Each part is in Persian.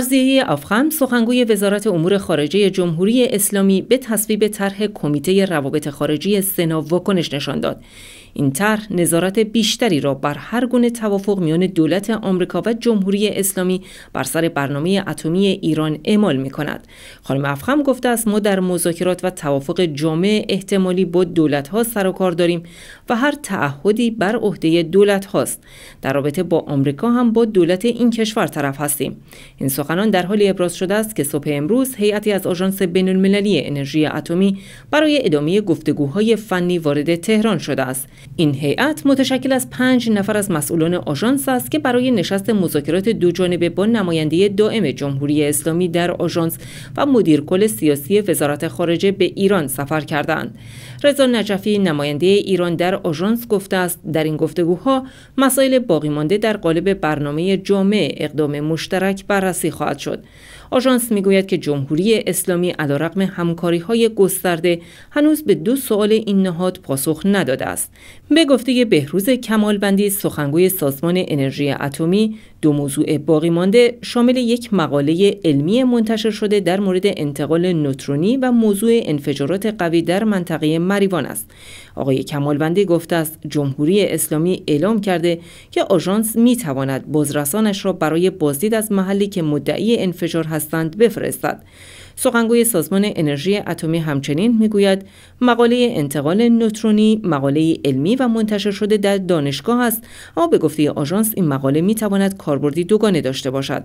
فرضیه آفخم سخنگوی وزارت امور خارجه جمهوری اسلامی به تصویب طرح کمیته روابط خارجی سنا واکنش نشان داد این طرح نظارت بیشتری را بر هر گونه توافق میان دولت آمریکا و جمهوری اسلامی بر سر برنامه اتمی ایران اعمال می کند. خانم افخم گفته است ما در مذاکرات و توافق جامع احتمالی با دولت ها سر و کار داریم و هر تعهدی بر عهده دولت هاست. در رابطه با آمریکا هم با دولت این کشور طرف هستیم. این سخنان در حالی ابراز شده است که صبح امروز هیئتی از آژانس المللی انرژی اتمی برای ادامه گفتگوهای فنی وارد تهران شده است. این هیئت متشکل از پنج نفر از مسئولان آژانس است که برای نشست مذاکرات دو جانبه با نماینده دائم جمهوری اسلامی در آژانس و مدیر کل سیاسی وزارت خارجه به ایران سفر کردند. رضا نجفی نماینده ایران در آژانس گفته است در این گفتگوها مسائل باقی مانده در قالب برنامه جامع اقدام مشترک بررسی خواهد شد. آژانس میگوید که جمهوری اسلامی علیرغم همکاری‌های گسترده هنوز به دو سوال این نهاد پاسخ نداده است. به گفته بهروز کمالبندی سخنگوی سازمان انرژی اتمی دو موضوع باقی مانده شامل یک مقاله علمی منتشر شده در مورد انتقال نوترونی و موضوع انفجارات قوی در منطقه مریوان است. آقای کمالوندی گفته است جمهوری اسلامی اعلام کرده که آژانس می تواند بازرسانش را برای بازدید از محلی که مدعی انفجار هستند بفرستد. سخنگوی سازمان انرژی اتمی همچنین میگوید مقاله انتقال نوترونی مقاله علمی و منتشر شده در دانشگاه است اما به گفته آژانس این مقاله می تواند کاربردی دوگانه داشته باشد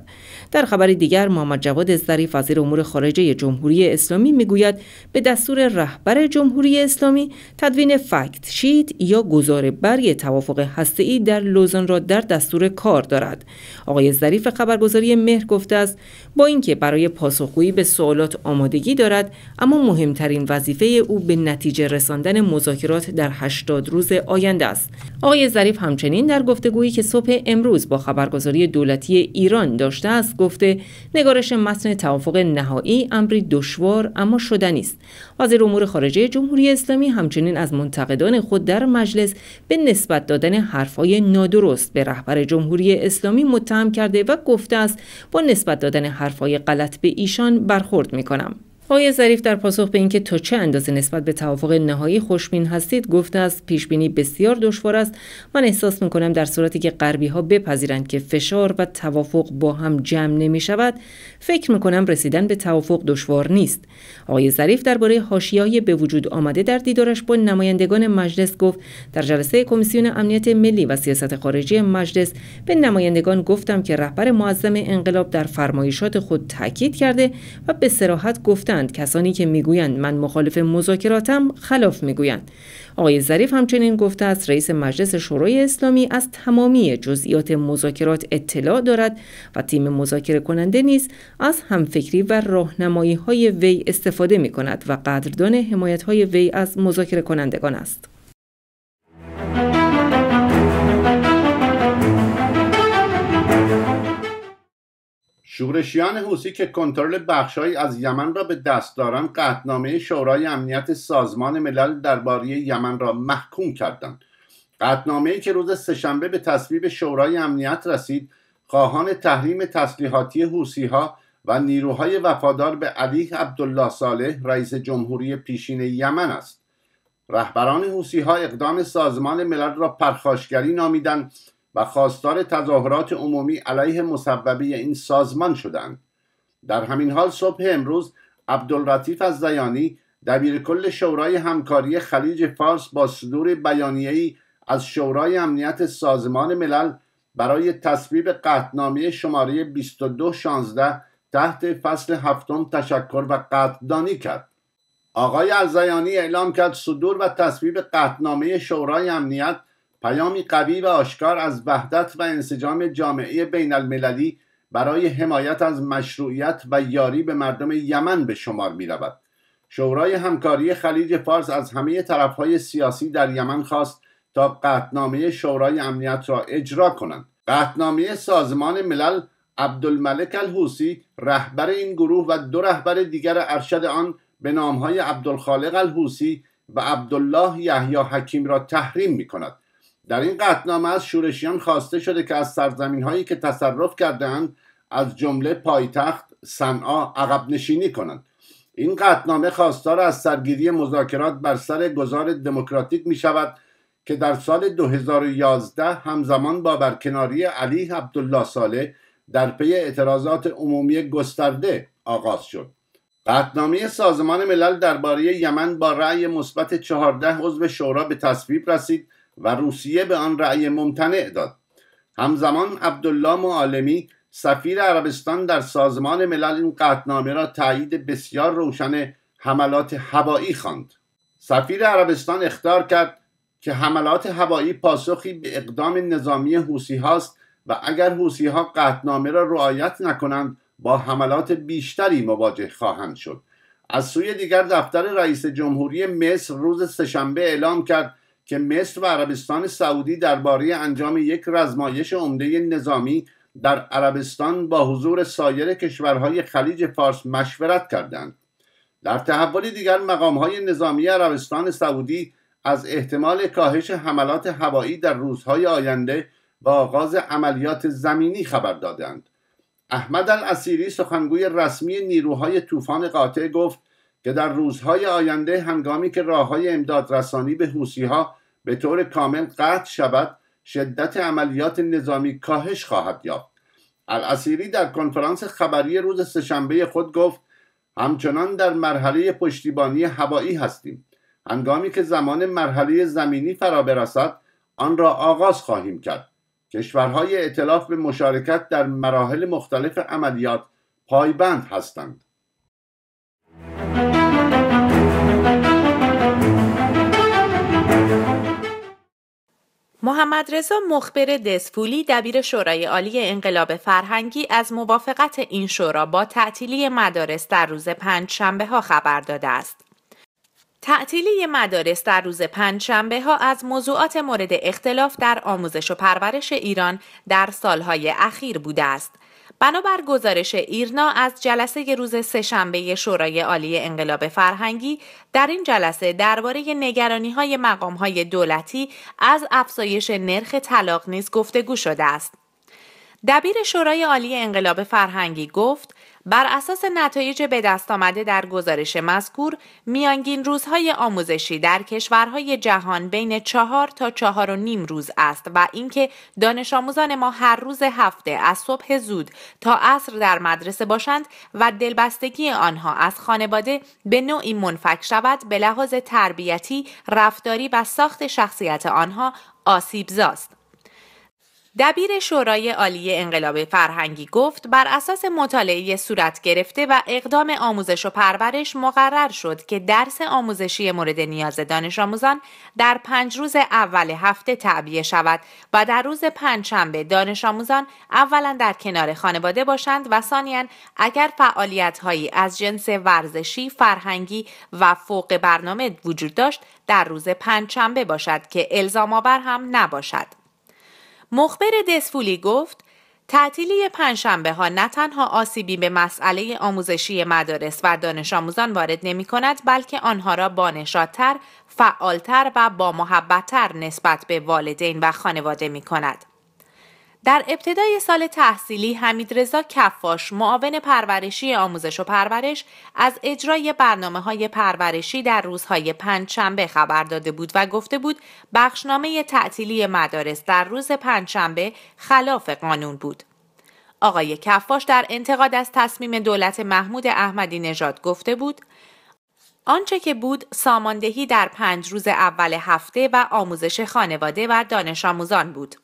در خبر دیگر محمد جواد ظریف وزیر امور خارجه جمهوری اسلامی میگوید به دستور رهبر جمهوری اسلامی تدوین فکت شیت یا گزار برگ توافق ای در لوزان را در دستور کار دارد آقای ظریف خبرگزاری مهر گفته است با اینکه برای پاسخگویی به سوالات آمادگی دارد اما مهمترین وظیفه او به نتیجه رساندن مذاکرات در 80 روز آینده است. آقای ظریف همچنین در گفتگویی که صبح امروز با خبرگزاری دولتی ایران داشته است گفته نگارش متن توافق نهایی امری دشوار اما شدنی است. وزیر امور خارجه جمهوری اسلامی همچنین از منتقدان خود در مجلس به نسبت دادن حرفهای نادرست به رهبر جمهوری اسلامی متهم کرده و گفته است با نسبت دادن حرفهای غلط به ایشان برخورد می کنم. آقای ظریف در پاسخ به اینکه تا چه اندازه نسبت به توافق نهایی خوشبین هستید گفته است پیش بینی بسیار دشوار است من احساس می کنم در صورتی که غربی ها بپذیرند که فشار و توافق با هم جمع نمی شود فکر می کنم رسیدن به توافق دشوار نیست آقای ظریف درباره حاشیه‌ای به وجود آمده در دیدارش با نمایندگان مجلس گفت در جلسه کمیسیون امنیت ملی و سیاست خارجی مجلس به نمایندگان گفتم که رهبر معظم انقلاب در فرمایشات خود تاکید کرده و به صراحت گفت. کسانی که میگویند من مخالف مذاکراتم خلاف میگویند آقای ظریف همچنین گفته است رئیس مجلس شورای اسلامی از تمامی جزئیات مذاکرات اطلاع دارد و تیم مذاکره کننده نیز از همفکری و راهنمایی های وی استفاده می کند و قدردان حمایت های وی از مذاکره کنندگان است. شورشیان حوسی که کنترل بخشهایی از یمن را به دست دارند قطنامه شورای امنیت سازمان ملل درباره یمن را محکوم کردند ای که روز سهشنبه به تصویب شورای امنیت رسید خواهان تحریم تسلیحاتی ها و نیروهای وفادار به علی عبدالله صالح رئیس جمهوری پیشین یمن است رهبران حوسی ها اقدام سازمان ملل را پرخاشگری نامیدند و خواستار تظاهرات عمومی علیه مسببه این سازمان شدند در همین حال صبح امروز عبدالرطیف از زیانی کل شورای همکاری خلیج فارس با صدور بیانیه‌ای از شورای امنیت سازمان ملل برای تصویب قطعنامه شماره 2216 تحت فصل هفتم تشکر و قدردانی کرد آقای الزیانی اعلام کرد صدور و تصویب قطعنامه شورای امنیت پیامی قوی و آشکار از وحدت و انسجام جامعه بین المللی برای حمایت از مشروعیت و یاری به مردم یمن به شمار می رود. شورای همکاری خلیج فارس از همه طرفهای سیاسی در یمن خواست تا قطنامه شورای امنیت را اجرا کنند. قطنامه سازمان ملل عبدالملک الحوسی رهبر این گروه و دو رهبر دیگر ارشد آن به نامهای عبدالخالق الحوسی و عبدالله یحیی حکیم را تحریم می کند. در این قطنامه از شورشیان خواسته شده که از سرزمین هایی که تصرف کردند از جمله پایتخت صنعا عقب نشینی کنند این قطنامه خواستار از سرگیری مذاکرات بر سر گزار دموکراتیک می شود که در سال 2011 همزمان با برکناری علی عبدالله ساله در پی اعتراضات عمومی گسترده آغاز شد قطنامه سازمان ملل درباره یمن با رأی مثبت 14 عضو شورا به تصویب رسید و روسیه به آن رأی ممتنع داد همزمان عبدالله معالمی سفیر عربستان در سازمان ملل این قطنامه را تایید بسیار روشن حملات هوایی خواند سفیر عربستان اختار کرد که حملات هوایی پاسخی به اقدام نظامی حوسی هاست و اگر حوسی ها قطنامه را رعایت نکنند با حملات بیشتری مواجه خواهند شد از سوی دیگر دفتر رئیس جمهوری مصر روز سهشنبه اعلام کرد که مصر و عربستان سعودی درباره انجام یک رزمایش عمده نظامی در عربستان با حضور سایر کشورهای خلیج فارس مشورت کردند در تحول دیگر مقامهای نظامی عربستان سعودی از احتمال کاهش حملات هوایی در روزهای آینده و آغاز عملیات زمینی خبر دادند احمد الاسیری سخنگوی رسمی نیروهای طوفان قاطع گفت که در روزهای آینده هنگامی که راه های امدادرسانی به حوسی ها به طور کامل قطع شود شدت عملیات نظامی کاهش خواهد یافت الاسیری در کنفرانس خبری روز سهشنبه خود گفت همچنان در مرحله پشتیبانی هوایی هستیم هنگامی که زمان مرحله زمینی فرا برسد آن را آغاز خواهیم کرد کشورهای اعتلاف به مشارکت در مراحل مختلف عملیات پایبند هستند محمد رضا مخبر دسفولی دبیر شورای عالی انقلاب فرهنگی از موافقت این شورا با تعطیلی مدارس در روز پنج شنبه ها خبر داده است. تعطیلی مدارس در روز پنج شنبه ها از موضوعات مورد اختلاف در آموزش و پرورش ایران در سالهای اخیر بوده است. بنابر گزارش ایرنا از جلسه روز سهشنبه شورای عالی انقلاب فرهنگی در این جلسه درباره نگرانی های مقام های دولتی از افزایش نرخ طلاق نیز گفتگو شده است. دبیر شورای عالی انقلاب فرهنگی گفت بر اساس نتایج به دست آمده در گزارش مذکور میانگین روزهای آموزشی در کشورهای جهان بین چهار تا چهار و نیم روز است و اینکه دانش آموزان ما هر روز هفته از صبح زود تا عصر در مدرسه باشند و دلبستگی آنها از خانواده به نوعی منفک شود به لحاظ تربیتی، رفتاری و ساخت شخصیت آنها زاست. دبیر شورای عالی انقلاب فرهنگی گفت بر اساس مطالعه صورت گرفته و اقدام آموزش و پرورش مقرر شد که درس آموزشی مورد نیاز دانش آموزان در پنج روز اول هفته تعبیه شود و در روز پنجشنبه دانش آموزان اولا در کنار خانواده باشند و ثانیا اگر فعالیت هایی از جنس ورزشی، فرهنگی و فوق برنامه وجود داشت در روز پنجشنبه باشد که الزام آور هم نباشد. مخبر دسفولی گفت تعطیلی پنجشنبه ها نه تنها آسیبی به مسئله آموزشی مدارس و دانش آموزان وارد نمی کند بلکه آنها را بانشادتر، فعالتر و با محبتتر نسبت به والدین و خانواده می کند. در ابتدای سال تحصیلی رضا کفاش معاون پرورشی آموزش و پرورش از اجرای برنامه های پرورشی در روزهای پنجشنبه خبر داده بود و گفته بود بخشنامه تعطیلی مدارس در روز پنجشنبه خلاف قانون بود. آقای کفاش در انتقاد از تصمیم دولت محمود احمدی نژاد گفته بود آنچه که بود ساماندهی در پنج روز اول هفته و آموزش خانواده و دانش آموزان بود.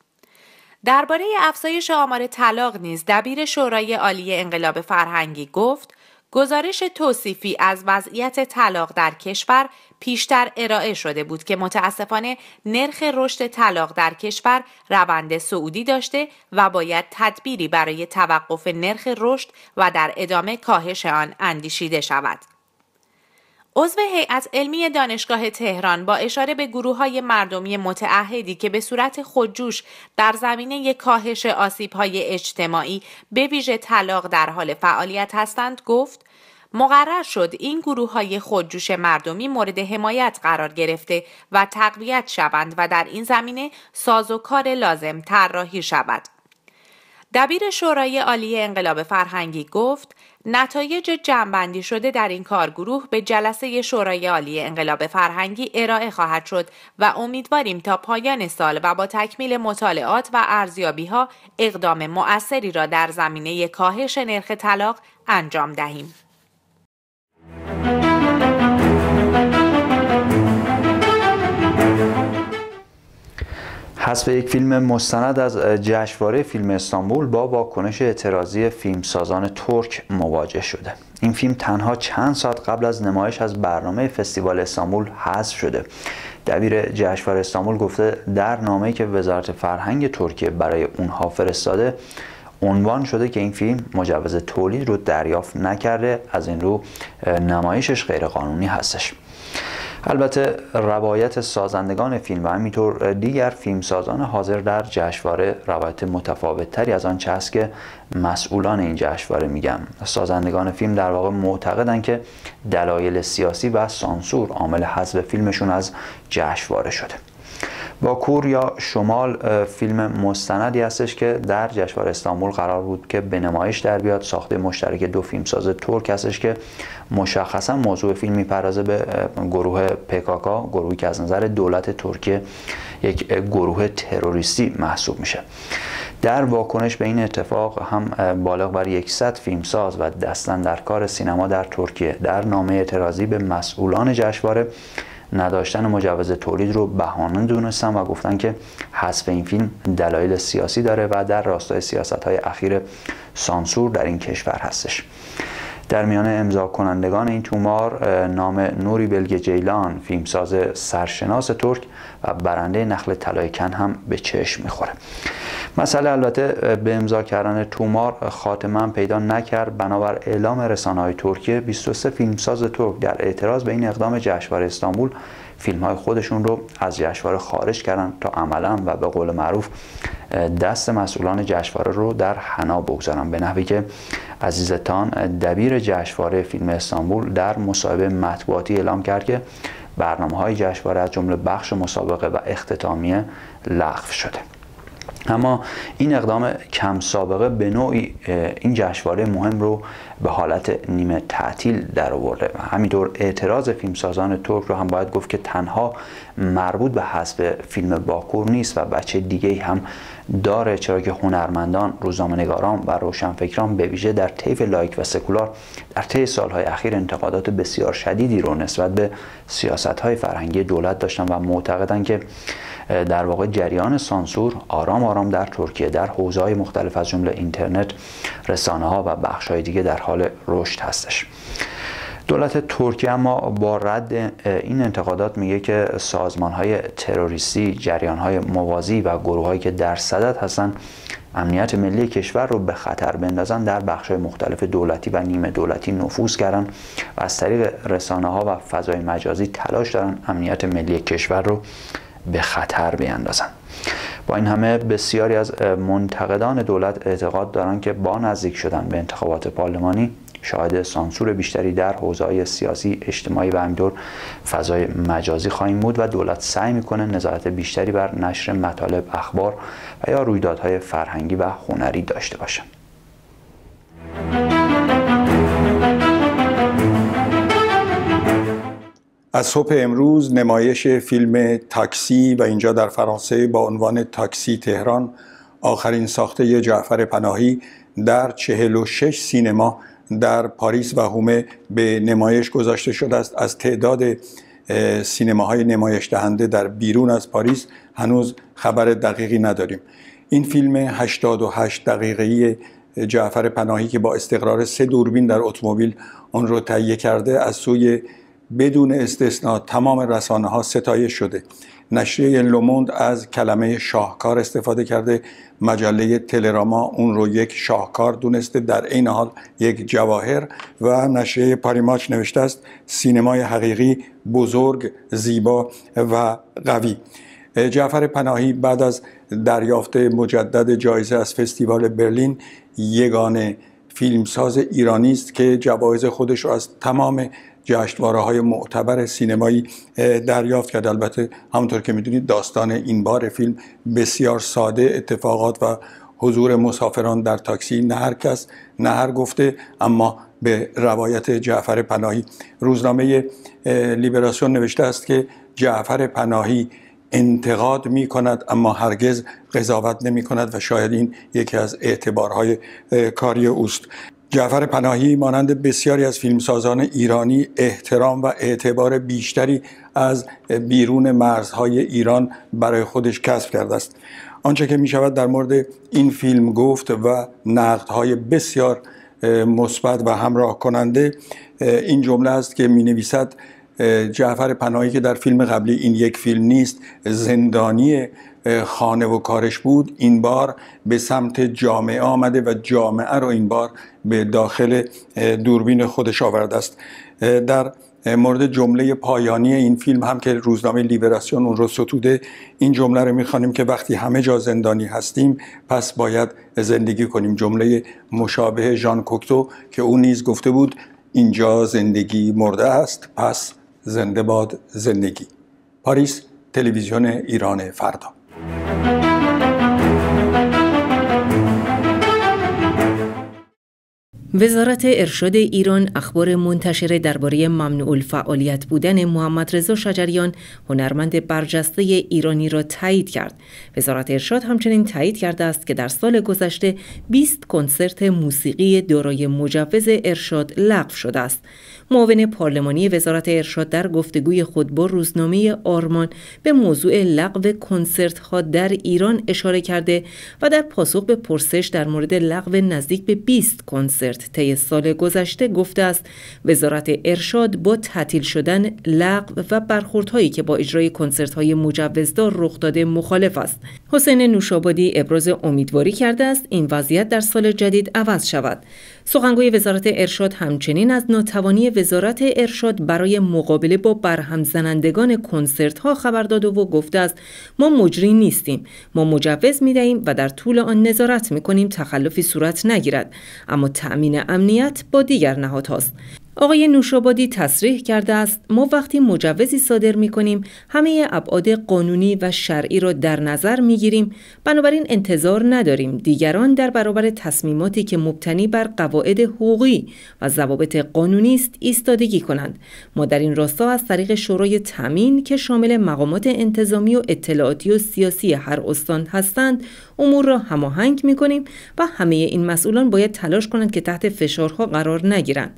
درباره افزایش آمار طلاق نیز دبیر شورای عالی انقلاب فرهنگی گفت گزارش توصیفی از وضعیت طلاق در کشور پیشتر ارائه شده بود که متاسفانه نرخ رشد طلاق در کشور روند سعودی داشته و باید تدبیری برای توقف نرخ رشد و در ادامه کاهش آن اندیشیده شود. عضو هیئت علمی دانشگاه تهران با اشاره به گروه های مردمی متعهدی که به صورت خودجوش در زمینه کاهش آسیب های اجتماعی به ویژه طلاق در حال فعالیت هستند گفت مقرر شد این گروه های خودجوش مردمی مورد حمایت قرار گرفته و تقویت شوند و در این زمینه کار لازم طراحی شود. دبیر شورای عالی انقلاب فرهنگی گفت نتایج جمعبندی شده در این کارگروه به جلسه شورای عالی انقلاب فرهنگی ارائه خواهد شد و امیدواریم تا پایان سال و با تکمیل مطالعات و ارزیابی ها اقدام مؤثری را در زمینه کاهش نرخ طلاق انجام دهیم. حذف یک فیلم مستند از جشنواره فیلم استانبول با واکنش اعتراضی فیلمسازان ترک مواجه شده این فیلم تنها چند ساعت قبل از نمایش از برنامه فستیوال استانبول حذف شده دبیر جشنواره استانبول گفته در نامه‌ای که وزارت فرهنگ ترکیه برای اونها فرستاده عنوان شده که این فیلم مجوز تولید رو دریافت نکرده از این رو نمایشش غیرقانونی هستش البته روایت سازندگان فیلم و همینطور دیگر فیلمسازان حاضر در جشنواره روایت تری از آنچه است که مسئولان این جشنواره میگن سازندگان فیلم در واقع معتقدن که دلایل سیاسی و سانسور عامل حذف فیلمشون از جشنواره شده باکور یا شمال فیلم مستندی هستش که در جشنواره استانبول قرار بود که به نمایش در بیاد ساخته مشترک دو فیلمساز ترک هستش که مشخصا موضوع فیلم میپردازه به گروه پکاکا گروهی که از نظر دولت ترکیه یک گروه تروریستی محسوب میشه در واکنش به این اتفاق هم بالغ بر 100 فیلمساز و دستن در کار سینما در ترکیه در نامه اعتراضی به مسئولان جشنواره نداشتن مجوز تولید رو بهانه دونستن و گفتن که حذف این فیلم دلایل سیاسی داره و در راستای سیاست های اخیر سانسور در این کشور هستش در میان امضا کنندگان این تومار نام نوری بلگ جیلان فیلمساز سرشناس ترک و برنده نخل طلای کن هم به چشم میخوره مسئله البته به امضا کردن تومار خاتمه پیدا نکرد بنابر اعلام رسانه های ترکیه 23 فیلمساز ترک در اعتراض به این اقدام جشنواره استانبول فیلم های خودشون رو از جشنواره خارج کردن تا عملا و به قول معروف دست مسئولان جشنواره رو در حنا بگذارن به نحوی که عزیزتان دبیر جشنواره فیلم استانبول در مصاحبه مطبوعاتی اعلام کرد که برنامه های جشنواره از جمله بخش مسابقه و اختتامیه لغو شده اما این اقدام کم سابقه به نوعی این جشنواره مهم رو به حالت نیمه تعطیل در آورده و همینطور اعتراض فیلمسازان ترک رو هم باید گفت که تنها مربوط به حذف فیلم باکور نیست و بچه دیگه هم داره چرا که هنرمندان روزنامه‌نگاران و روشنفکران به ویژه در طیف لایک و سکولار در طی سالهای اخیر انتقادات بسیار شدیدی رو نسبت به سیاست‌های فرهنگی دولت داشتن و معتقدن که در واقع جریان سانسور آرام آرام در ترکیه در حوزه‌های مختلف از جمله اینترنت رسانه‌ها و بخش‌های دیگه در حال رشد هستش دولت ترکیه اما با رد این انتقادات میگه که سازمان های تروریستی جریان های موازی و گروه هایی که در صدد هستند امنیت ملی کشور رو به خطر بندازن در بخش مختلف دولتی و نیمه دولتی نفوذ کردن و از طریق رسانه ها و فضای مجازی تلاش دارن امنیت ملی کشور رو به خطر بیندازن با این همه بسیاری از منتقدان دولت اعتقاد دارند که با نزدیک شدن به انتخابات پارلمانی شاهد سانسور بیشتری در حوزه‌های سیاسی، اجتماعی و همینطور فضای مجازی خواهیم بود و دولت سعی میکنه نظارت بیشتری بر نشر مطالب، اخبار و یا رویدادهای فرهنگی و هنری داشته باشه. از صبح امروز نمایش فیلم تاکسی و اینجا در فرانسه با عنوان تاکسی تهران آخرین ساخته جعفر پناهی در 46 سینما در پاریس و هومه به نمایش گذاشته شده است از تعداد های نمایش دهنده در بیرون از پاریس هنوز خبر دقیقی نداریم این فیلم 88 دقیقه‌ای جعفر پناهی که با استقرار سه دوربین در اتومبیل آن رو تهیه کرده از سوی بدون استثنا تمام رسانه ها ستایش شده نشریه لوموند از کلمه شاهکار استفاده کرده مجله تلراما اون رو یک شاهکار دونسته در این حال یک جواهر و نشریه پاریماچ نوشته است سینمای حقیقی بزرگ زیبا و قوی جعفر پناهی بعد از دریافت مجدد جایزه از فستیوال برلین یگانه فیلمساز ایرانی است که جوایز خودش را از تمام جشنواره های معتبر سینمایی دریافت کرد البته همونطور که میدونید داستان این بار فیلم بسیار ساده اتفاقات و حضور مسافران در تاکسی نه هر کس نه هر گفته اما به روایت جعفر پناهی روزنامه لیبراسیون نوشته است که جعفر پناهی انتقاد می کند اما هرگز قضاوت نمی کند و شاید این یکی از اعتبارهای کاری اوست جعفر پناهی مانند بسیاری از فیلمسازان ایرانی احترام و اعتبار بیشتری از بیرون مرزهای ایران برای خودش کسب کرده است آنچه که می شود در مورد این فیلم گفت و نقدهای بسیار مثبت و همراه کننده این جمله است که می نویسد جعفر پناهی که در فیلم قبلی این یک فیلم نیست زندانی خانه و کارش بود این بار به سمت جامعه آمده و جامعه رو این بار به داخل دوربین خودش آورده است در مورد جمله پایانی این فیلم هم که روزنامه لیبراسیون اون رو ستوده این جمله رو میخوانیم که وقتی همه جا زندانی هستیم پس باید زندگی کنیم جمله مشابه ژان کوکتو که او نیز گفته بود اینجا زندگی مرده است پس زنده باد زندگی پاریس تلویزیون ایران فردا وزارت ارشاد ایران اخبار منتشره درباره ممنوع فعالیت بودن محمد رضا شجریان هنرمند برجسته ایرانی را تایید کرد. وزارت ارشاد همچنین تایید کرده است که در سال گذشته 20 کنسرت موسیقی دارای مجوز ارشاد لغو شده است. معاون پارلمانی وزارت ارشاد در گفتگوی خود با روزنامه آرمان به موضوع لغو کنسرت ها در ایران اشاره کرده و در پاسخ به پرسش در مورد لغو نزدیک به 20 کنسرت طی سال گذشته گفته است وزارت ارشاد با تعطیل شدن لغو و هایی که با اجرای کنسرت های مجوزدار رخ داده مخالف است حسین نوشابادی ابراز امیدواری کرده است این وضعیت در سال جدید عوض شود سخنگوی وزارت ارشاد همچنین از ناتوانی وزارت ارشاد برای مقابله با برهم زنندگان کنسرت ها خبر داد و گفته است ما مجری نیستیم ما مجوز می دهیم و در طول آن نظارت می کنیم تخلفی صورت نگیرد اما تأمین امنیت با دیگر نهادهاست آقای نوشابادی تصریح کرده است ما وقتی مجوزی صادر می کنیم همه ابعاد قانونی و شرعی را در نظر می گیریم بنابراین انتظار نداریم دیگران در برابر تصمیماتی که مبتنی بر قواعد حقوقی و ضوابط قانونی است ایستادگی کنند ما در این راستا از طریق شورای تامین که شامل مقامات انتظامی و اطلاعاتی و سیاسی هر استان هستند امور را هماهنگ می کنیم و همه این مسئولان باید تلاش کنند که تحت فشارها قرار نگیرند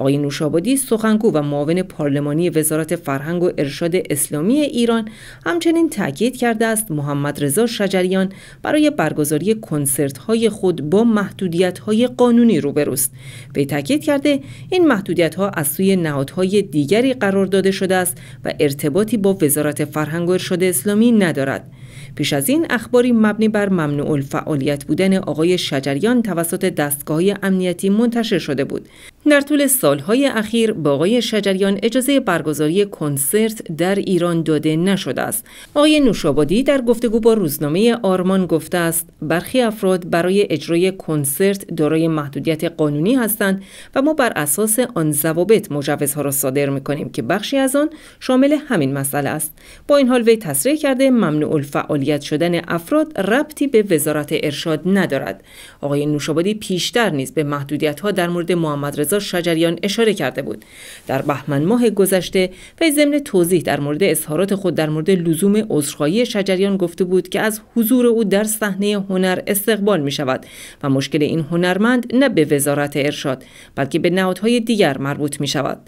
آقای نوشابادی سخنگو و معاون پارلمانی وزارت فرهنگ و ارشاد اسلامی ایران همچنین تاکید کرده است محمد رضا شجریان برای برگزاری کنسرت های خود با محدودیت های قانونی روبروست وی تاکید کرده این محدودیت ها از سوی نهادهای دیگری قرار داده شده است و ارتباطی با وزارت فرهنگ و ارشاد اسلامی ندارد پیش از این اخباری مبنی بر ممنوع الفعالیت بودن آقای شجریان توسط دستگاه امنیتی منتشر شده بود در طول سالهای اخیر با آقای شجریان اجازه برگزاری کنسرت در ایران داده نشده است. آقای نوشابادی در گفتگو با روزنامه آرمان گفته است برخی افراد برای اجرای کنسرت دارای محدودیت قانونی هستند و ما بر اساس آن ضوابط مجوزها را صادر میکنیم که بخشی از آن شامل همین مسئله است. با این حال وی تصریح کرده ممنوع فعالیت شدن افراد ربطی به وزارت ارشاد ندارد. آقای نوشابادی پیشتر نیز به محدودیت در مورد محمد شجریان اشاره کرده بود در بهمن ماه گذشته و ضمن توضیح در مورد اظهارات خود در مورد لزوم عذرخواهی شجریان گفته بود که از حضور او در صحنه هنر استقبال می شود و مشکل این هنرمند نه به وزارت ارشاد بلکه به نهادهای دیگر مربوط می شود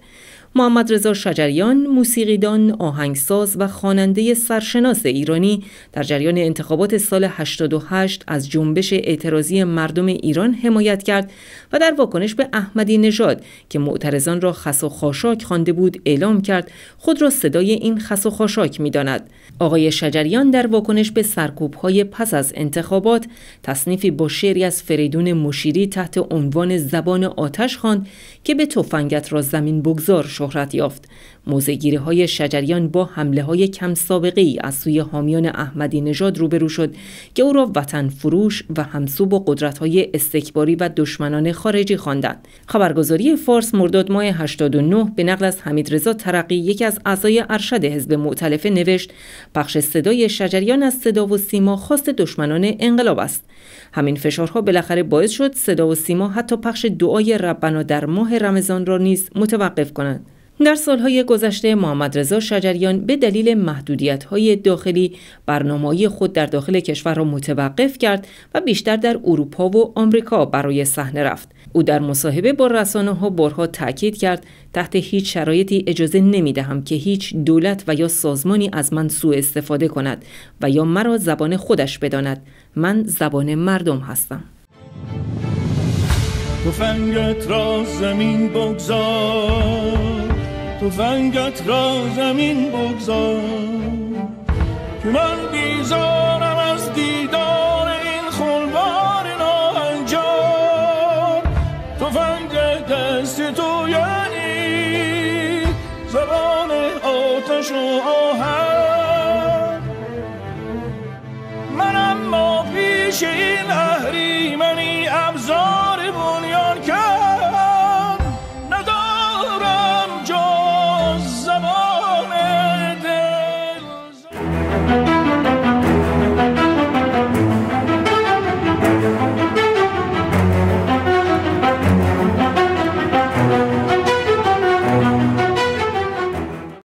محمد رضا شجریان موسیقیدان، آهنگساز و خواننده سرشناس ایرانی در جریان انتخابات سال 88 از جنبش اعتراضی مردم ایران حمایت کرد و در واکنش به احمدی نژاد که معترضان را خس و خاشاک خوانده بود اعلام کرد خود را صدای این خس و خاشاک میداند آقای شجریان در واکنش به سرکوب‌های پس از انتخابات تصنیفی با شعری از فریدون مشیری تحت عنوان زبان آتش خواند که به تفنگت را زمین بگذار شد شهرت یافت موزگیری های شجریان با حمله های کم سابقه ای از سوی حامیان احمدی نژاد روبرو شد که او را وطن فروش و همسو با قدرت های استکباری و دشمنان خارجی خواندند خبرگزاری فارس مرداد ماه 89 به نقل از حمید رضا ترقی یکی از اعضای ارشد حزب معتلفه نوشت پخش صدای شجریان از صدا و سیما خواست دشمنان انقلاب است همین فشارها بالاخره باعث شد صدا و سیما حتی پخش دعای ربنا در ماه رمضان را نیز متوقف کنند در سالهای گذشته محمد رضا شجریان به دلیل محدودیت‌های داخلی برنامه‌ای خود در داخل کشور را متوقف کرد و بیشتر در اروپا و آمریکا برای صحنه رفت. او در مصاحبه با رسانه ها بارها تاکید کرد تحت هیچ شرایطی اجازه نمی دهم که هیچ دولت و یا سازمانی از من سوء استفاده کند و یا مرا زبان خودش بداند من زبان مردم هستم را زمین فنگت را زمین بگذار که من بیزارم از